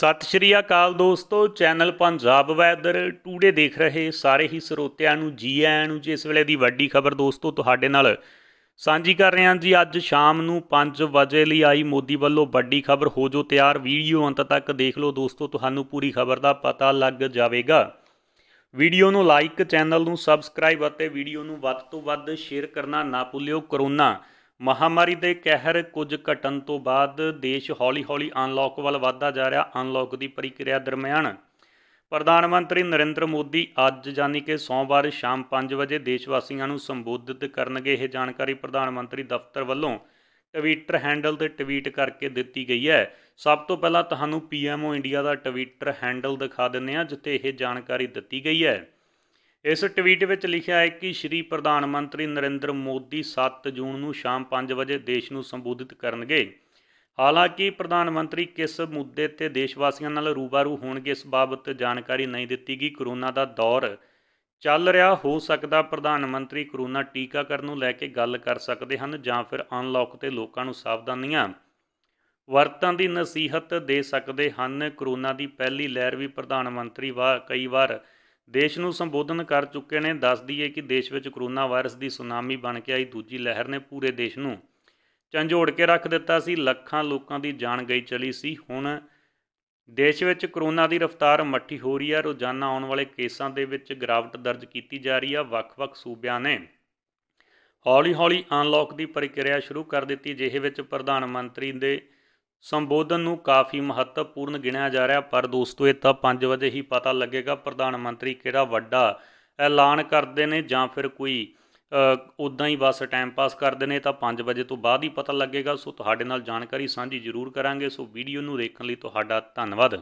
ਸਤਿ ਸ਼੍ਰੀ ਅਕਾਲ ਦੋਸਤੋ channel Punjab weather today ਦੇਖ ਰਹੇ ਸਾਰੇ ਹੀ ਸਰੋਤਿਆਂ ਨੂੰ ਜੀ ਆਇਆਂ ਨੂੰ ਜਿਸ ਵੇਲੇ ਦੀ ਵੱਡੀ ਖਬਰ ਦੋਸਤੋ ਤੁਹਾਡੇ ਨਾਲ ਸਾਂਝੀ ਕਰ ਰਹੇ ਹਾਂ ਜੀ ਅੱਜ ਸ਼ਾਮ ਨੂੰ 5 ਵਜੇ ਲਈ ਆਈ ਮੋਦੀ ਵੱਲੋਂ ਵੱਡੀ ਖਬਰ ਹੋ ਜੋ ਤਿਆਰ ਵੀਡੀਓ ਅੰਤ ਤੱਕ ਦੇਖ ਲਓ ਦੋਸਤੋ ਤੁਹਾਨੂੰ ਪੂਰੀ ਖਬਰ ਦਾ ਪਤਾ ਲੱਗ ਜਾਵੇਗਾ ਵੀਡੀਓ ਨੂੰ ਲਾਈਕ ਚੈਨਲ ਨੂੰ ਸਬਸਕ੍ਰਾਈਬ ਅਤੇ ਵੀਡੀਓ ਨੂੰ ਵੱਧ ਤੋਂ ਵੱਧ ਸ਼ੇਅਰ ਕਰਨਾ ਨਾ ਭੁੱਲਿਓ ਕਰੋਨਾ ਮਹਾਮਾਰੀ ਦੇ ਕਹਿਰ ਕੁਝ ਘਟਣ ਤੋਂ ਬਾਅਦ ਦੇਸ਼ ਹੌਲੀ-ਹੌਲੀ ਅਨਲੌਕ ਵੱਲ ਵਧਦਾ ਜਾ ਰਿਹਾ ਅਨਲੌਕ ਦੀ ਪ੍ਰਕਿਰਿਆ ਦਰਮਿਆਨ ਪ੍ਰਧਾਨ ਮੰਤਰੀ ਨਰਿੰਦਰ ਮੋਦੀ ਅੱਜ ਜਾਨੀ ਕਿ ਸੋਮਵਾਰ ਸ਼ਾਮ 5 ਵਜੇ ਦੇਸ਼ ਵਾਸੀਆਂ ਨੂੰ ਸੰਬੋਧਿਤ ਕਰਨਗੇ ਇਹ ਜਾਣਕਾਰੀ ਪ੍ਰਧਾਨ ਮੰਤਰੀ ਦਫ਼ਤਰ ਵੱਲੋਂ ਟਵਿੱਟਰ ਹੈਂਡਲ ਤੇ ਟਵੀਟ ਕਰਕੇ ਦਿੱਤੀ ਗਈ ਹੈ ਸਭ ਤੋਂ ਪਹਿਲਾਂ ਤੁਹਾਨੂੰ ਪੀਐਮਓ ਇੰਡੀਆ ਦਾ ਟਵਿੱਟਰ ਹੈਂਡਲ ਦਿਖਾ ਦਿੰਨੇ ਆ ਜਿੱਥੇ ਇਹ ਜਾਣਕਾਰੀ ਦਿੱਤੀ ਗਈ ਹੈ ਇਸ ਟਵੀਟ ਵਿੱਚ ਲਿਖਿਆ ਹੈ ਕਿ ਸ਼੍ਰੀ ਪ੍ਰਧਾਨ ਮੰਤਰੀ ਨਰਿੰਦਰ ਮੋਦੀ 7 ਜੂਨ ਨੂੰ ਸ਼ਾਮ 5 ਵਜੇ ਦੇਸ਼ ਨੂੰ ਸੰਬੋਧਿਤ ਕਰਨਗੇ ਹਾਲਾਂਕਿ ਪ੍ਰਧਾਨ ਮੰਤਰੀ ਕਿਸ ਮੁੱਦੇ ਤੇ ਦੇਸ਼ ਵਾਸੀਆਂ ਨਾਲ ਰੂਬਾਰੂ ਹੋਣਗੇ ਇਸ ਬਾਬਤ ਜਾਣਕਾਰੀ ਨਹੀਂ ਦਿੱਤੀ ਗਈ ਕਰੋਨਾ ਦਾ ਦੌਰ ਚੱਲ ਰਿਹਾ ਹੋ ਸਕਦਾ ਪ੍ਰਧਾਨ ਮੰਤਰੀ ਕਰੋਨਾ ਟੀਕਾਕਰਨ ਨੂੰ ਲੈ ਕੇ ਗੱਲ ਕਰ ਸਕਦੇ ਹਨ ਜਾਂ ਫਿਰ ਅਨਲੌਕ ਤੇ ਲੋਕਾਂ ਨੂੰ ਸਾਵਧਾਨੀਆਂ ਵਰਤਾਂ ਦੀ ਨਸੀਹਤ ਦੇ ਸਕਦੇ ਹਨ ਕਰੋਨਾ ਦੀ ਪਹਿਲੀ ਲਹਿਰ ਵੀ ਪ੍ਰਧਾਨ ਮੰਤਰੀ ਵਾ ਕਈ ਵਾਰ ਦੇਸ਼ ਨੂੰ ਸੰਬੋਧਨ ਕਰ ਚੁੱਕੇ ਨੇ ਦੱਸ ਦਈਏ ਕਿ ਦੇਸ਼ ਵਿੱਚ ਕਰੋਨਾ ਵਾਇਰਸ ਦੀ ਸੁਨਾਮੀ ਬਣ ਕੇ ਆਈ ਦੂਜੀ ਲਹਿਰ ਨੇ ਪੂਰੇ ਦੇਸ਼ ਨੂੰ ਚੰਝੋੜ ਕੇ ਰੱਖ ਦਿੱਤਾ ਸੀ ਲੱਖਾਂ ਲੋਕਾਂ ਦੀ ਜਾਨ ਗਈ ਚਲੀ ਸੀ ਹੁਣ ਦੇਸ਼ ਵਿੱਚ ਕਰੋਨਾ ਦੀ ਰਫ਼ਤਾਰ ਮੱਠੀ ਹੋ ਰਹੀ ਹੈ ਰੋਜ਼ਾਨਾ ਆਉਣ ਵਾਲੇ ਕੇਸਾਂ ਦੇ ਵਿੱਚ ਗਰਾਵਟ ਦਰਜ ਕੀਤੀ ਜਾ ਰਹੀ ਹੈ ਵੱਖ-ਵੱਖ ਸੂਬਿਆਂ ਨੇ ਹੌਲੀ-ਹੌਲੀ ਅਨਲੌਕ ਦੀ ਪ੍ਰਕਿਰਿਆ ਸ਼ੁਰੂ ਕਰ ਦਿੱਤੀ ਜਿਹੇ ਵਿੱਚ ਪ੍ਰਧਾਨ ਮੰਤਰੀ ਦੇ ਸੰਬੋਧਨ ਨੂੰ ਕਾਫੀ ਮਹੱਤਵਪੂਰਨ ਗਿਣਿਆ ਜਾ ਰਿਹਾ ਪਰ ਦੋਸਤੋ ਇਹ ਤਾਂ 5 ਵਜੇ ਹੀ ਪਤਾ ਲੱਗੇਗਾ ਪ੍ਰਧਾਨ ਮੰਤਰੀ ਕਿਹੜਾ ਵੱਡਾ ਐਲਾਨ ਕਰਦੇ ਨੇ ਜਾਂ ਫਿਰ ਕੋਈ ਉਦਾਂ ਹੀ ਬਸ ਟਾਈਮ ਪਾਸ ਕਰਦੇ ਨੇ ਤਾਂ 5 ਵਜੇ ਤੋਂ ਬਾਅਦ ਹੀ ਪਤਾ ਲੱਗੇਗਾ ਸੋ ਤੁਹਾਡੇ ਨਾਲ ਜਾਣਕਾਰੀ ਸਾਂਝੀ ਜ਼ਰੂਰ ਕਰਾਂਗੇ ਸੋ ਵੀਡੀਓ ਨੂੰ ਦੇਖਣ ਲਈ ਤੁਹਾਡਾ ਧੰਨਵਾਦ